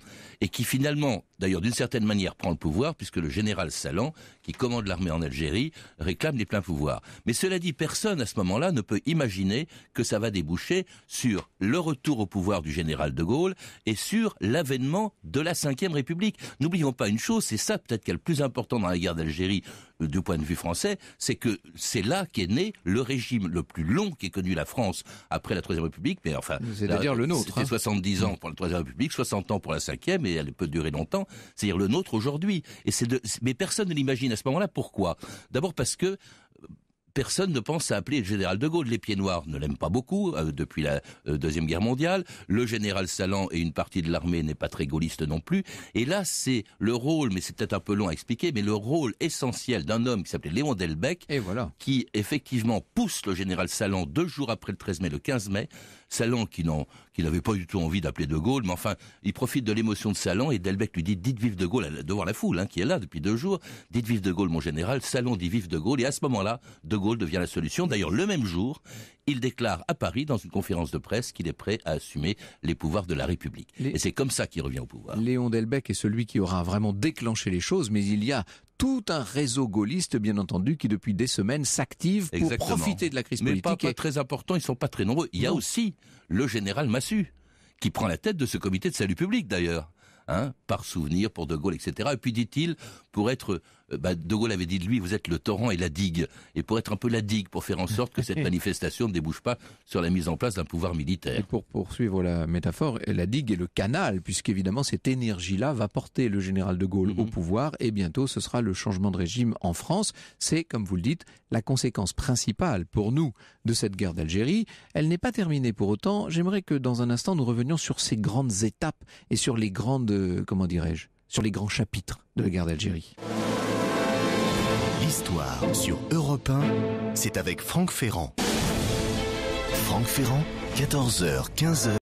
Speaker 5: et qui finalement, d'ailleurs d'une certaine manière, prend le pouvoir puisque le général Salan, qui commande l'armée en Algérie, réclame des pleins pouvoirs. Mais cela dit, personne à ce moment-là ne peut imaginer que ça va déboucher sur le retour au pouvoir du général de Gaulle et sur l'avènement de la Ve République. N'oublions pas une chose, c'est ça peut-être qu'elle le plus important dans la guerre d'Algérie euh, du point de vue français, c'est que c'est là qu'est né le régime le plus long qu'ait connu la France après la Troisième République, mais c'est-à-dire le nôtre. C'était 70 hein. ans mm. pour la Troisième République, 60 ans pour la Cinquième, et elle peut durer longtemps. C'est-à-dire le nôtre aujourd'hui. Et c'est de... mais personne ne l'imagine à ce moment-là. Pourquoi D'abord parce que personne ne pense à appeler le général de Gaulle. Les pieds noirs ne l'aiment pas beaucoup euh, depuis la euh, Deuxième Guerre mondiale. Le général Salan et une partie de l'armée n'est pas très gaulliste non plus. Et là, c'est le rôle, mais c'est peut-être un peu long à expliquer, mais le rôle essentiel d'un homme qui s'appelait Léon Delbecq, et voilà. qui effectivement pousse le général Salan deux jours après le 13 mai, le 15 mai. Salan qui n'en il n'avait pas du tout envie d'appeler De Gaulle, mais enfin, il profite de l'émotion de Salon et Delbecq lui dit dites vive De Gaulle voir la foule hein, qui est là depuis deux jours. Dites vive De Gaulle, mon général. Salon dit vive De Gaulle et à ce moment-là, De Gaulle devient la solution. D'ailleurs, le même jour, il déclare à Paris, dans une conférence de presse, qu'il est prêt à assumer les pouvoirs de la République. Et c'est comme ça qu'il revient au pouvoir.
Speaker 1: Léon Delbecq est celui qui aura vraiment déclenché les choses, mais il y a
Speaker 5: tout un réseau gaulliste, bien entendu, qui depuis des semaines s'active pour profiter de la crise politique. Mais pas, très important, ils sont pas très nombreux. Il y a aussi le général Massu, qui prend la tête de ce comité de salut public d'ailleurs. Hein, par souvenir pour De Gaulle, etc. Et puis dit-il, pour être euh, bah, de Gaulle avait dit de lui, vous êtes le torrent et la digue. Et pour être un peu la digue, pour faire en sorte que cette manifestation ne débouche pas sur la mise en place d'un pouvoir militaire.
Speaker 1: pour poursuivre la métaphore, la digue est le canal, puisqu'évidemment cette énergie-là va porter le général de Gaulle au mhm. pouvoir, et bientôt ce sera le changement de régime en France. C'est, comme vous le dites, la conséquence principale pour nous de cette guerre d'Algérie. Elle n'est pas terminée pour autant. J'aimerais que dans un instant nous revenions sur ces grandes étapes et sur les grandes, euh, comment dirais-je, sur les grands chapitres de la guerre d'Algérie.
Speaker 3: Histoire sur Europe 1, c'est avec Franck Ferrand. Franck Ferrand, 14h, 15h.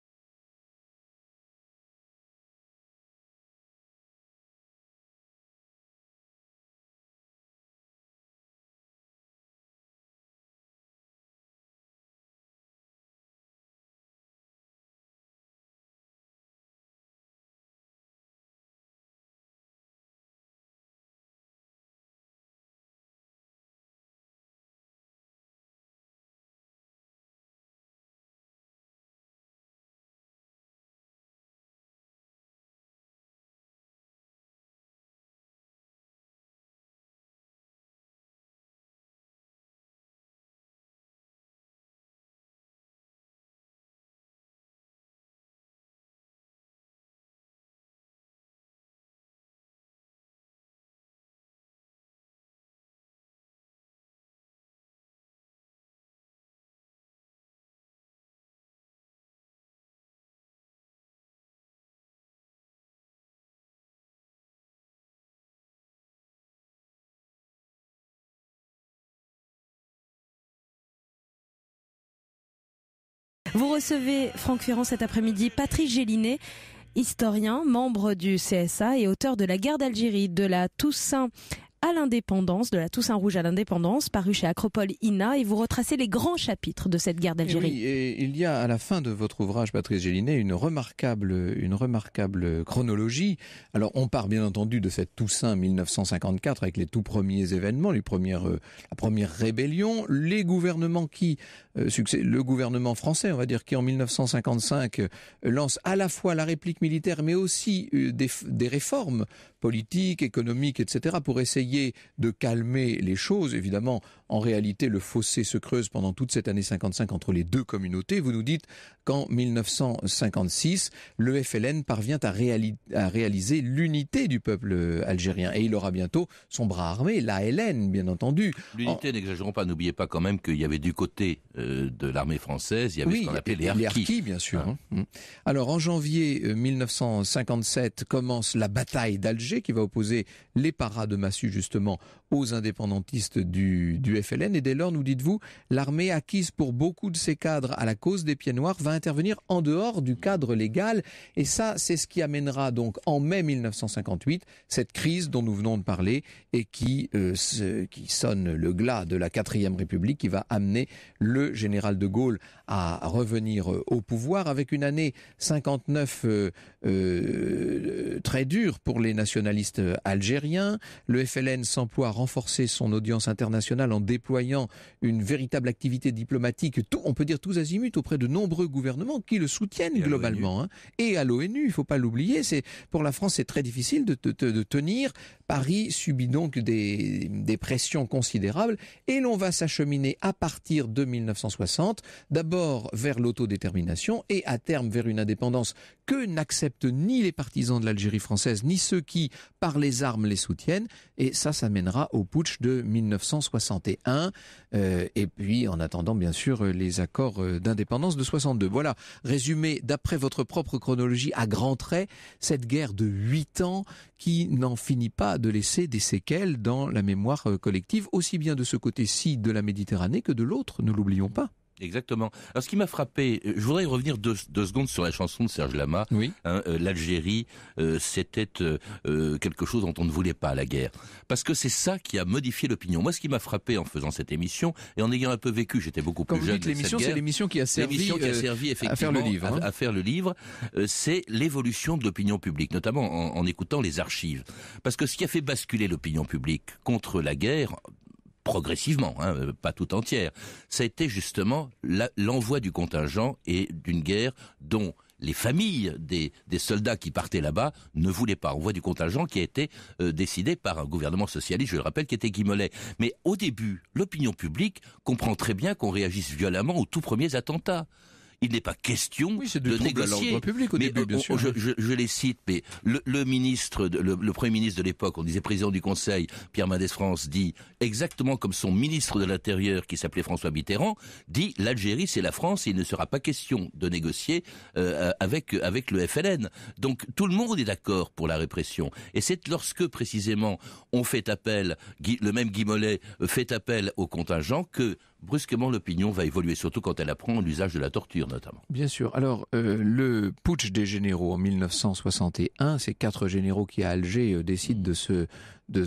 Speaker 3: Vous recevez Franck Ferrand cet après-midi, Patrice Gélinet,
Speaker 2: historien, membre du CSA et auteur de La guerre d'Algérie, de la Toussaint l'indépendance, de la Toussaint Rouge à l'indépendance, paru chez Acropole INA, et vous retracez les grands chapitres de cette guerre d'Algérie.
Speaker 1: Eh et il y a à la fin de votre ouvrage, Patrice Gélinet, une remarquable, une remarquable chronologie. Alors, on part bien entendu de cette Toussaint 1954 avec les tout premiers événements, les premières, euh, la première rébellion, les gouvernements qui euh, le gouvernement français, on va dire, qui en 1955 euh, lance à la fois la réplique militaire, mais aussi des réformes politiques, économiques, etc., pour essayer de calmer les choses. Évidemment, en réalité, le fossé se creuse pendant toute cette année 55 entre les deux communautés. Vous nous dites qu'en 1956, le FLN parvient à, réaliser l'unité du peuple euh, algérien. Et il aura bientôt son bras armé, l'ALN, bien entendu.
Speaker 5: L'unité, n'exagérons pas, n'oubliez pas quand même qu'il y avait du côté euh, de l'armée française, il y avait ce qu'on appelait les harkis. bien sûr.
Speaker 1: Hein. Hein. Hum. Alors, en janvier 1957 euh, commence la bataille d'Alger qui va opposer les paras de Massu justement aux indépendantistes du, FLN. Et dès lors, nous dites-vous, l'armée acquise pour beaucoup de ses cadres à la cause des pieds noirs va intervenir en dehors du cadre légal. Et ça, c'est ce qui amènera donc en mai 1958 cette crise dont nous venons de parler et qui, ce, euh, qui sonne le glas de la quatrième République, qui va amener le général de Gaulle à revenir euh, au pouvoir avec une année 59 euh, très dure pour les nationalistes algériens. Le FLN s'emploie renforcer son audience internationale en déployant une véritable activité diplomatique, tout, on peut dire tous azimuts, auprès de nombreux gouvernements qui le soutiennent globalement. Hein. Et à l'ONU, il ne faut pas l'oublier, c'est pour la France, c'est très difficile de, tenir. Paris subit donc des, des pressions considérables et l'on va s'acheminer à partir de 1960, d'abord vers l'autodétermination et à terme vers une indépendance que n'acceptent ni les partisans de l'Algérie française, ni ceux qui, par les armes, les soutiennent. Et ça, ça mènera au putsch de 1961. Euh, et puis, en attendant, bien sûr, les accords euh, d'indépendance de 62. Voilà, résumé d'après votre propre chronologie, à grands traits, cette guerre de 8 ans qui n'en finit pas de laisser des séquelles dans la mémoire euh, collective, aussi bien de ce côté-ci de la Méditerranée que de l'autre,
Speaker 5: ne l'oublions pas. Exactement. Alors ce qui m'a frappé, euh, je voudrais revenir deux, secondes sur la chanson de Serge Lama. Oui. Hein, euh, L'Algérie, euh, c'était quelque chose dont on ne voulait pas la guerre, parce que c'est ça qui a modifié l'opinion. Moi, ce qui m'a frappé en faisant cette émission et en ayant un peu vécu, j'étais beaucoup Quand plus vous jeune. l'émission, c'est l'émission qui a servi, à faire le livre. À, à, hein. faire le livre, c'est l'évolution de l'opinion publique, notamment en écoutant les archives, parce que ce qui a fait basculer l'opinion publique contre la guerre progressivement, hein, euh, pas tout entière, ça a été justement l'envoi du contingent et d'une guerre dont les familles des, soldats qui partaient là-bas ne voulaient pas. Envoi du contingent qui a été euh, décidé par un gouvernement socialiste, je le rappelle, qui était Guimolet. Mais au début, l'opinion publique comprend très bien qu'on réagisse violemment aux tout premiers attentats il n'est pas question de négocier. Public au mais, euh, Je, les cite, mais le, ministre, le, premier ministre de l'époque, on disait président du Conseil, Pierre Mendès France, dit exactement comme son ministre de l'Intérieur, qui s'appelait François Mitterrand, dit l'Algérie c'est la France, et il ne sera pas question de négocier euh, avec avec le FLN. Donc tout le monde est d'accord pour la répression, et c'est lorsque précisément on fait appel, le même Guy Mollet euh, fait appel aux contingents que brusquement l'opinion va évoluer, surtout quand elle apprend l'usage de la torture notamment.
Speaker 1: Bien sûr. Alors, euh, le putsch des généraux en 1961, ces quatre généraux qui à Alger euh, décident de se de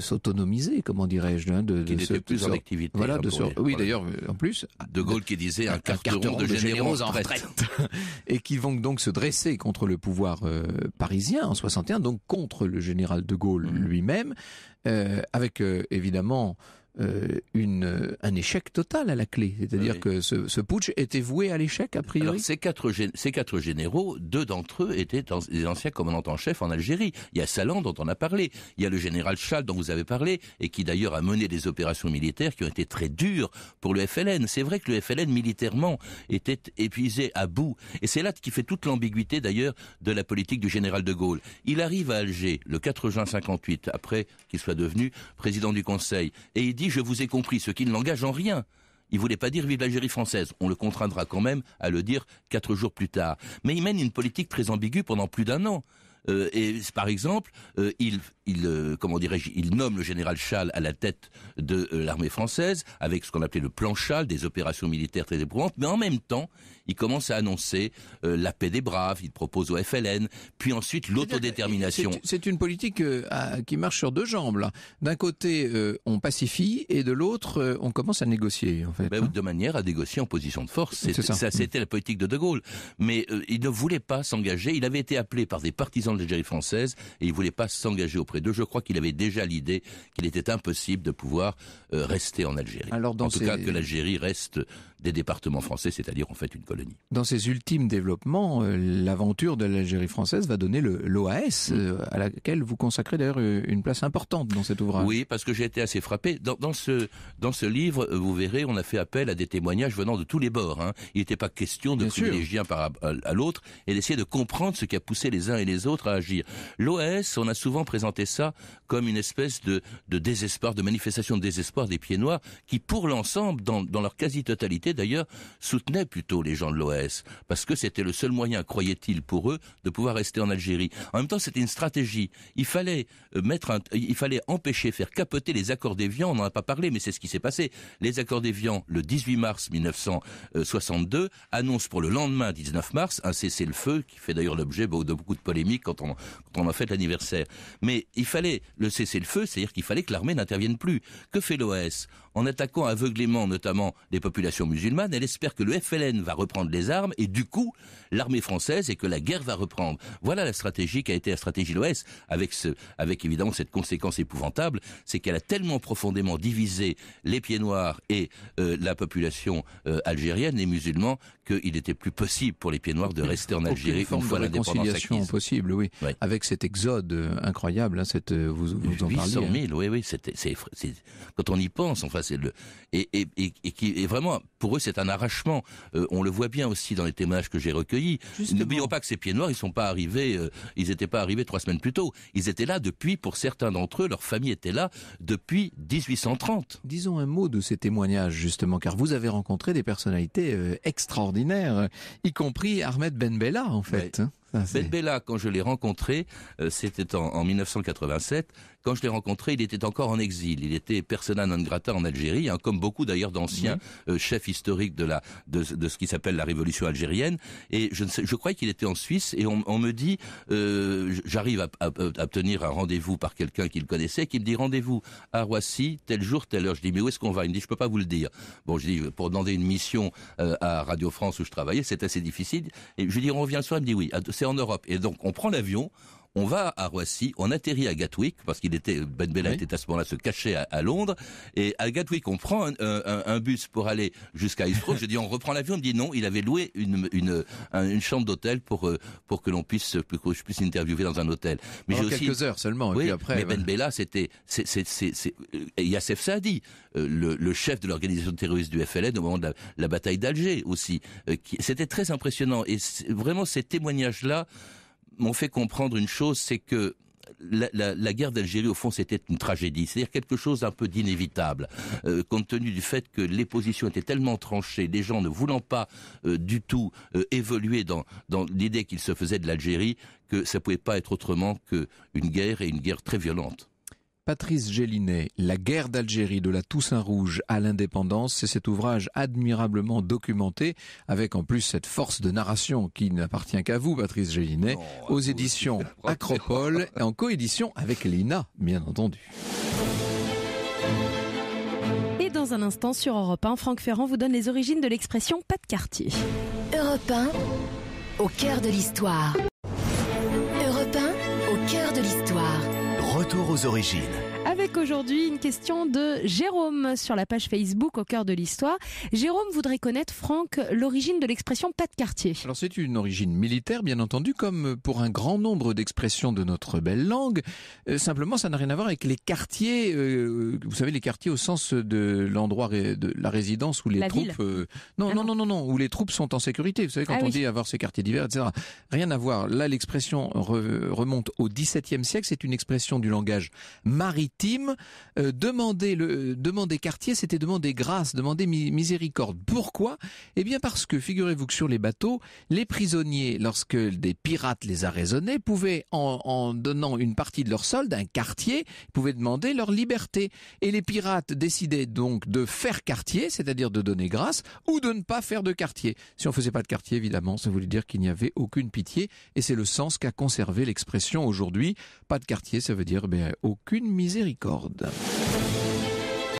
Speaker 1: s'autonomiser, comment dirais-je, hein, de, qui plus en activité. Voilà, hein, de oui d'ailleurs euh, en plus.
Speaker 5: De Gaulle qui disait un, quart de, de généraux, en retraite,
Speaker 1: et qui vont donc se dresser contre le pouvoir parisien en 61, donc contre le général de Gaulle mmh. lui-même, avec évidemment euh, une, euh, un échec total à la clé.
Speaker 5: C'est-à-dire que ce, putsch était voué à l'échec, a priori. ces, quatre, ces quatre généraux, deux d'entre eux étaient des anciens commandants en chef en Algérie. Il y a Salan, dont on a parlé. Il y a le général Chal, dont vous avez parlé, et qui d'ailleurs a mené des opérations militaires qui ont été très dures pour le FLN. C'est vrai que le FLN, militairement, était épuisé à bout. Et c'est là qui fait toute l'ambiguïté, d'ailleurs, de la politique du général de Gaulle. Il arrive à Alger, le 4 juin 58, après qu'il soit devenu président du Conseil, et il dit je vous ai compris, ce qui ne l'engage en rien. Il voulait pas dire vive l'Algérie française. On le contraindra quand même à le dire quatre jours plus tard. Mais il mène une politique très ambiguë pendant plus d'un an. Euh, et par exemple, euh, il, il euh, comment dirais il nomme le général Schall à la tête de l'armée française avec ce qu'on appelait le plan Schall, des opérations militaires très éprouvantes. Mais en même temps, il commence à annoncer la paix des braves. Il propose au FLN, puis ensuite l'autodétermination.
Speaker 1: C'est une politique qui marche sur deux jambes.
Speaker 5: D'un côté, on pacifie et de l'autre, on commence à négocier. En fait, ben hein. de manière à négocier en position de force. ça. C'était mm. la politique de De Gaulle. Mais il ne voulait pas s'engager. Il avait été appelé par des partisans de l'Algérie française et il voulait pas s'engager auprès d'eux. Je crois qu'il avait déjà l'idée qu'il était impossible de pouvoir euh, rester en Algérie. Alors en tout cas, que l'Algérie reste des départements français, c'est-à-dire en fait une colonie.
Speaker 1: Dans ces ultimes développements, euh, l'aventure de l'Algérie française va donner l'OAS, mm. euh, à laquelle vous consacrez d'ailleurs une place importante dans cet
Speaker 5: ouvrage. Oui, parce que j'ai été assez frappé. Dans, ce, dans ce livre, vous verrez, on a fait appel à des témoignages venant de tous les bords. Hein. Il n'était pas question de privilégier un par à l'autre et d'essayer de comprendre ce qui a poussé les uns et les autres à agir. L'OAS, on a souvent présenté ça comme une espèce de, désespoir, de manifestation de désespoir des pieds noirs, qui pour l'ensemble, dans, leur quasi-totalité d'ailleurs, soutenaient plutôt les gens de l'OS parce que c'était le seul moyen, croyaient-ils pour eux, de pouvoir rester en Algérie. En même temps, c'était une stratégie. Il fallait euh, mettre, il fallait empêcher, faire capoter les accords d'Évian. On n'en a pas parlé, mais c'est ce qui s'est passé. Les accords d'Évian, le 18 mars 1962, annoncent pour le lendemain 19 mars un cessez-le-feu qui fait d'ailleurs l'objet de beaucoup de polémiques quand on, a fait l'anniversaire. Mais il fallait le cesser le feu c'est-à-dire qu'il fallait que l'armée n'intervienne plus. Que fait l'OS en attaquant aveuglément notamment les populations musulmanes, elle espère que le FLN va reprendre les armes et du coup l'armée française et que la guerre va reprendre. Voilà la stratégie qui a été la stratégie de l'OS, avec, avec évidemment cette conséquence épouvantable, c'est qu'elle a tellement profondément divisé les pieds noirs et euh, la population euh, algérienne, les musulmans, qu'il était plus possible pour les pieds noirs de rester en Algérie une fois l'indépendance acquise.
Speaker 1: possible, oui. Avec cet exode euh, incroyable, hein, cette, vous, en parliez. 800 hein.
Speaker 5: 000, oui, oui, c'est, quand on y pense, enfin, c'est et, qui est vraiment pour eux c'est un arrachement. Euh, on le voit bien aussi dans les témoignages que j'ai recueillis. N'oublions pas que ces pieds noirs, ils sont pas arrivés, euh, ils n'étaient pas arrivés trois semaines plus tôt. Ils étaient là depuis, pour certains d'entre eux, leur famille était là depuis 1830.
Speaker 1: Disons un mot de ces témoignages justement, car vous avez rencontré des personnalités euh, extraordinaires, y compris Ahmed Ben Bella en fait.
Speaker 5: Ben Bella, quand je l'ai rencontré, euh, c'était en, 1987. Quand je l'ai rencontré, il était encore en exil. Il était persona non grata en Algérie, hein, comme beaucoup d'ailleurs d'anciens euh, chefs historiques de la de, ce qui s'appelle la Révolution algérienne. Et je ne je croyais qu'il était en Suisse. Et on, me dit, euh, j'arrive à, obtenir un rendez-vous par quelqu'un qu'il connaissait, qui me dit rendez-vous à Roissy tel jour, telle heure. Je dis mais où est-ce qu'on va Il me dit je peux pas vous le dire. Bon, je dis pour demander une mission à Radio France où je travaillais, c'est assez difficile. Et je lui dis on revient le soir. Il me dit oui. À, c'est en Europe. Et donc on prend l'avion, on va à Roissy, on atterrit à Gatwick parce qu'il était Ben Bella était à ce moment-là se cacher à, Londres et à Gatwick on prend un, bus pour aller jusqu'à Heathrow. je dis on reprend l'avion, on dit non, il avait loué une une, chambre d'hôtel pour euh, pour que l'on puisse que je puisse interviewer dans un hôtel. Mais j'ai quelques heures seulement. Et après, mais Ben Bella c'était c'est c'est c'est euh, Saadi, euh, le, chef de l'organisation terroriste du FLN au moment de la bataille d'Alger aussi. C'était très impressionnant et vraiment ces témoignages là m'ont fait comprendre une chose, c'est que la, guerre d'Algérie, au fond, c'était une tragédie, c'est-à-dire quelque chose d'un peu d'inévitable, euh, compte tenu du fait que les positions étaient tellement tranchées, des gens ne voulant pas euh, du tout euh, évoluer dans, l'idée qu'ils se faisaient de l'Algérie, que ça pouvait pas être autrement qu'une guerre et une guerre très violente.
Speaker 1: Patrice Gélinet, La guerre d'Algérie de la Toussaint Rouge à l'indépendance, c'est cet ouvrage admirablement documenté, avec en plus cette force de narration qui n'appartient qu'à vous, Patrice Gélinet, aux éditions Acropole et en coédition avec l'INA, bien entendu.
Speaker 2: Et dans un instant sur Europe 1, Franck Ferrand vous donne les origines de l'expression pas de quartier. Europe 1, au cœur de l'histoire.
Speaker 3: Tour aux origines
Speaker 2: aujourd'hui une question de Jérôme sur la page Facebook au cœur de l'histoire. Jérôme voudrait connaître, Franck, l'origine de l'expression pas de quartier.
Speaker 1: Alors c'est une origine militaire, bien entendu, comme pour un grand nombre d'expressions de notre belle langue. Euh, simplement, ça n'a rien à voir avec les quartiers, euh, euh, vous savez, les quartiers au sens de l'endroit de la résidence où les troupes... Ah non, non, non, non, non, où les troupes sont en sécurité. Vous savez, quand ah on dit avoir ces quartiers divers, etc. Rien à voir. Là, l'expression remonte au XVIIe siècle. C'est une expression du langage maritime euh, demander, le, euh, demander quartier, c'était demander grâce, demander miséricorde. Pourquoi Eh bien parce que, figurez-vous que sur les bateaux, les prisonniers, lorsque des pirates les arraisonnaient, pouvaient, en, en donnant une partie de leur solde, un quartier, pouvaient demander leur liberté. Et les pirates décidaient donc de faire quartier, c'est-à-dire de donner grâce, ou de ne pas faire de quartier. Si on faisait pas de quartier, évidemment, ça voulait dire qu'il n'y avait aucune pitié, et c'est le sens qu'a conservé l'expression aujourd'hui. Pas de quartier, ça veut dire ben, aucune miséricorde. cordes.